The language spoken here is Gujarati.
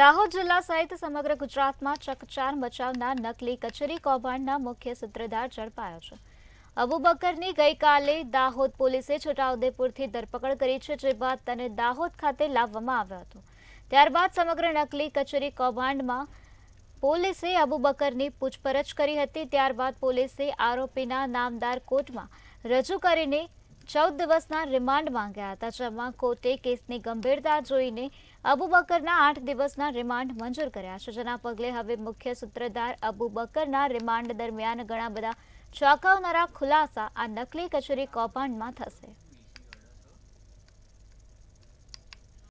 દાહોદ જિલ્લા સહિત સમગ્ર ગુજરાતમાં ચકચાર મચાવનાર નકલી કચેરી કૌભાંડના મુખ્ય સૂત્રધાર ઝડપાયો છે અબુબકરની ગઈકાલે દાહોદ પોલીસે છોટાઉદેપુરથી ધરપકડ કરી છે જે બાદ તેને દાહોદ ખાતે લાવવામાં આવ્યો હતો ત્યારબાદ સમગ્ર નકલી કચેરી કૌભાંડમાં પોલીસે અબુબકરની પૂછપરછ કરી હતી ત્યારબાદ પોલીસે આરોપીના નામદાર કોર્ટમાં રજૂ કરીને ચૌદ દિવસના રિમાન્ડ માંગ્યા હતા જેમાં કોર્ટે કેસની ગંભીરતા જોઈને અબુ બકરના આઠ દિવસના રિમાન્ડ મંજૂર કર્યા છે જેના પગલે હવે મુખ્ય સૂત્રધાર અબુ બકરના રિમાન્ડ દરમિયાન ઘણા બધા ચોંકાવનારા ખુલાસા આ નકલી કચેરી કૌભાંડમાં થશે